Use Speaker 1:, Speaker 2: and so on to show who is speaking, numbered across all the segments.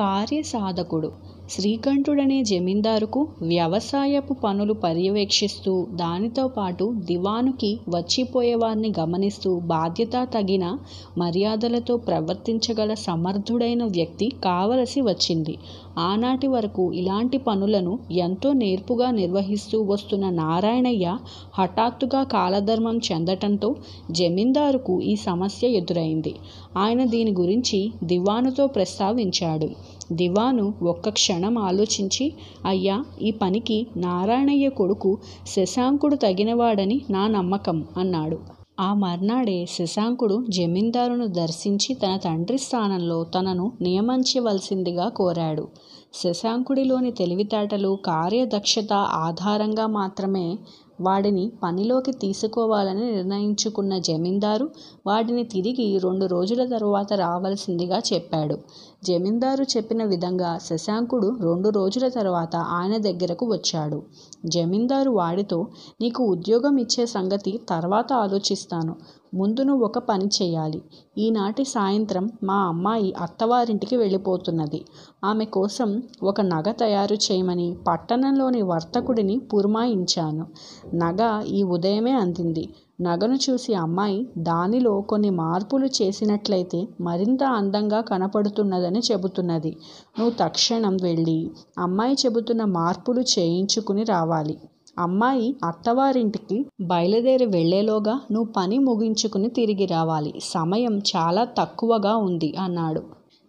Speaker 1: ಕಾರ್ಯಸಾಧಕುಡು శ్రీకంఠుడనే జమీందారుకు వ్యవసాయపు పనులు పర్యవేక్షిస్తూ దానితో పాటు దివానుకి వచ్చిపోయేవారిని గమనిస్తూ బాధ్యత తగిన మర్యాదలతో ప్రవర్తించగల సమర్థుడైన వ్యక్తి కావలసి వచ్చింది ఆనాటి వరకు ఇలాంటి పనులను ఎంతో నేర్పుగా నిర్వహిస్తూ వస్తున్న నారాయణయ్య హఠాత్తుగా కాలధర్మం చెందటంతో జమీందారుకు ఈ సమస్య ఎదురైంది ఆయన దీని గురించి దివానుతో ప్రస్తావించాడు దివాను ఒక్క క్షణం ఆలోచించి అయ్యా ఈ పనికి నారాయణయ్య కొడుకు శశాంకుడు తగినవాడని నా నమ్మకం అన్నాడు ఆ మర్నాడే శశాంకుడు జమీందారును దర్శించి తన తండ్రి స్థానంలో తనను నియమించవలసిందిగా కోరాడు శశాంకుడిలోని తెలివితేటలు కార్యదక్షత ఆధారంగా మాత్రమే వాడిని పనిలోకి తీసుకోవాలని నిర్ణయించుకున్న జమీందారు వాడిని తిరిగి రెండు రోజుల తరువాత రావలసిందిగా చెప్పాడు జమీందారు చెప్పిన విధంగా శశాంకుడు రెండు రోజుల తర్వాత ఆయన దగ్గరకు వచ్చాడు జమీందారు వాడితో నీకు ఉద్యోగం ఇచ్చే సంగతి తర్వాత ఆలోచిస్తాను ముందును ఒక పని చేయాలి ఈనాటి సాయంత్రం మా అమ్మాయి అత్తవారింటికి వెళ్ళిపోతున్నది ఆమె కోసం ఒక నగ తయారు చేయమని పట్టణంలోని వర్తకుడిని పురమాయించాను నగ ఈ ఉదయమే అందింది నగను చూసి అమ్మాయి దానిలో కొన్ని మార్పులు చేసినట్లయితే మరింత అందంగా కనపడుతున్నదని చెబుతున్నది నువ్వు తక్షణం వెళ్ళి అమ్మాయి చెబుతున్న మార్పులు చేయించుకుని రావాలి అమ్మాయి అత్తవారింటికి బయలుదేరి వెళ్లేలోగా నువ్వు పని ముగించుకుని తిరిగి రావాలి సమయం చాలా తక్కువగా ఉంది అన్నాడు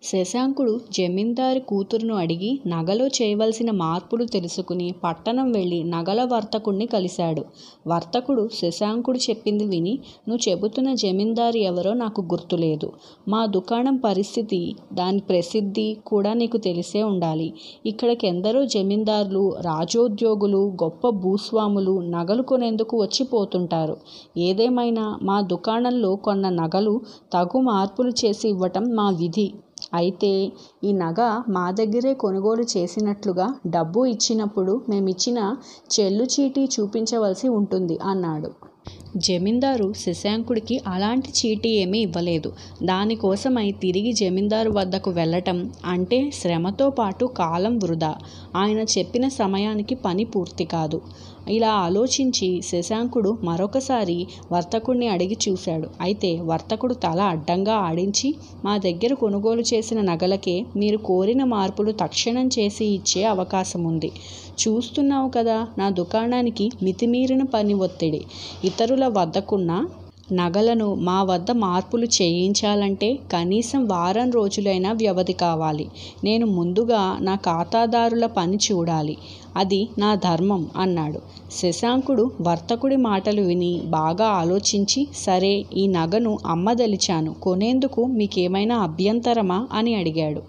Speaker 1: శశాంకుడు జమీందారు కూతురును అడిగి నగలో చేయవలసిన మార్పులు తెలుసుకుని పట్టణం వెళ్ళి నగల వర్తకుడిని కలిశాడు వర్తకుడు శశాంకుడు చెప్పింది విని నువ్వు చెబుతున్న జమీందారు ఎవరో నాకు గుర్తులేదు మా దుకాణం పరిస్థితి దాని ప్రసిద్ధి కూడా నీకు తెలిసే ఉండాలి ఇక్కడికి ఎందరో జమీందారులు రాజోద్యోగులు గొప్ప భూస్వాములు నగలు కొనేందుకు వచ్చిపోతుంటారు ఏదేమైనా మా దుకాణంలో కొన్న నగలు తగు మార్పులు చేసి ఇవ్వటం మా విధి అయితే ఈ నగ మా దగ్గరే కొనుగోలు చేసినట్లుగా డబ్బు ఇచ్చినప్పుడు మేమిచ్చిన చెల్లు చీటీ చూపించవలసి ఉంటుంది అన్నాడు జమీందారు శశాంకుడికి అలాంటి చీటీ ఏమీ ఇవ్వలేదు దానికోసమై తిరిగి జమీందారు వద్దకు వెళ్ళటం అంటే శ్రమతో పాటు కాలం వృధా ఆయన చెప్పిన సమయానికి పని పూర్తి కాదు ఇలా ఆలోచించి శశాంకుడు మరొకసారి వర్తకుడిని అడిగి చూశాడు అయితే వర్తకుడు తల అడ్డంగా ఆడించి మా దగ్గర కొనుగోలు చేసిన నగలకే మీరు కోరిన మార్పులు తక్షణం చేసి ఇచ్చే అవకాశం ఉంది చూస్తున్నావు కదా నా దుకాణానికి మితిమీరిన పని ఒత్తిడి ఇతరుల వద్దకున్న నగలను మా వద్ద మార్పులు చేయించాలంటే కనీసం వారం రోజులైనా వ్యవధి కావాలి నేను ముందుగా నా ఖాతాదారుల పని చూడాలి అది నా ధర్మం అన్నాడు శశాంకుడు వర్తకుడి మాటలు విని బాగా ఆలోచించి సరే ఈ నగను అమ్మదలిచాను కొనేందుకు మీకేమైనా అభ్యంతరమా అని అడిగాడు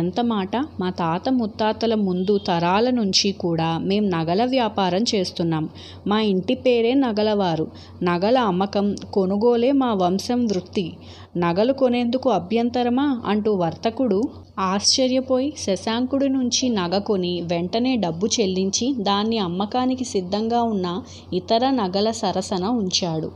Speaker 1: ఎంత మాట మా తాత ముత్తాతల ముందు తరాల నుంచి కూడా మేము నగల వ్యాపారం చేస్తున్నాం మా ఇంటి పేరే నగలవారు నగల అమ్మకం కొనుగోలే మా వంశం వృత్తి నగలు కొనేందుకు అభ్యంతరమా అంటూ వర్తకుడు ఆశ్చర్యపోయి శశాంకుడి నుంచి నగ కొని వెంటనే డబ్బు చెల్లించి దాన్ని అమ్మకానికి సిద్ధంగా ఉన్న ఇతర నగల సరసన ఉంచాడు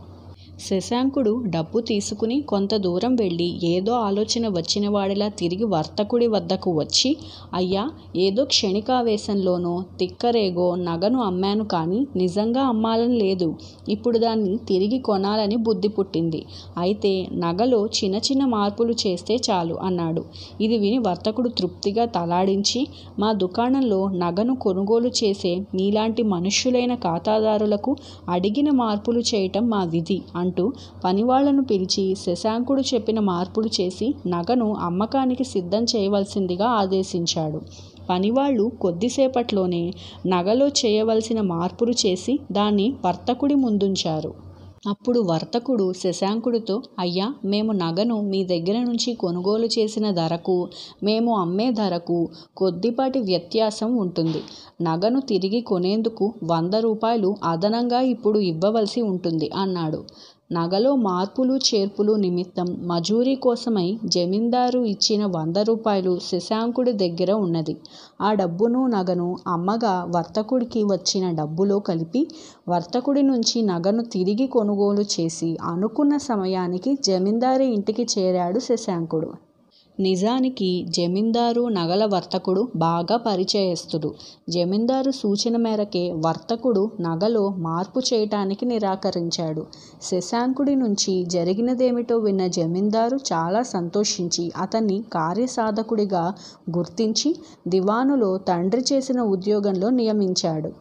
Speaker 1: శశాంకుడు డబ్బు తీసుకుని కొంత దూరం వెళ్ళి ఏదో ఆలోచన వచ్చినవాడిలా తిరిగి వర్తకుడి వద్దకు వచ్చి అయ్యా ఏదో క్షణికావేశంలోనో తిక్కరేగో నగను అమ్మాను కానీ నిజంగా అమ్మాలని లేదు ఇప్పుడు దాన్ని తిరిగి కొనాలని బుద్ధి పుట్టింది అయితే నగలో చిన్న చిన్న మార్పులు చేస్తే చాలు అన్నాడు ఇది విని వర్తకుడు తృప్తిగా తలాడించి మా దుకాణంలో నగను కొనుగోలు చేసే మీలాంటి మనుష్యులైన ఖాతాదారులకు అడిగిన మార్పులు చేయటం మా విధి అంటూ పనివాళ్లను పిలిచి శశాంకుడు చెప్పిన మార్పులు చేసి నగను అమ్మకానికి సిద్ధం చేయవలసిందిగా ఆదేశించాడు పనివాళ్లు కొద్దిసేపట్లోనే నగలో చేయవలసిన మార్పులు చేసి దాన్ని వర్తకుడి ముందుంచారు అప్పుడు వర్తకుడు శశాంకుడితో అయ్యా మేము నగను మీ దగ్గర నుంచి కొనుగోలు చేసిన ధరకు మేము అమ్మే ధరకు కొద్దిపాటి వ్యత్యాసం ఉంటుంది నగను తిరిగి కొనేందుకు వంద రూపాయలు అదనంగా ఇప్పుడు ఇవ్వవలసి ఉంటుంది అన్నాడు నగలో మార్పులు చేర్పులు నిమిత్తం మజూరీ కోసమై జమీందారు ఇచ్చిన వంద రూపాయలు శశాంకుడి దగ్గర ఉన్నది ఆ డబ్బును నగను అమ్మగా వర్తకుడికి వచ్చిన డబ్బులో కలిపి వర్తకుడి నుంచి నగను తిరిగి కొనుగోలు చేసి అనుకున్న సమయానికి జమీందారి ఇంటికి చేరాడు శశాంకుడు నిజానికి జమీందారు నగల వర్తకుడు బాగా పరిచయస్తుడు జమీందారు సూచన మేరకే వర్తకుడు నగలో మార్పు చేయటానికి నిరాకరించాడు శశాంకుడి నుంచి జరిగినదేమిటో విన్న జమీందారు చాలా సంతోషించి అతన్ని కార్యసాధకుడిగా గుర్తించి దివానులో తండ్రి చేసిన ఉద్యోగంలో నియమించాడు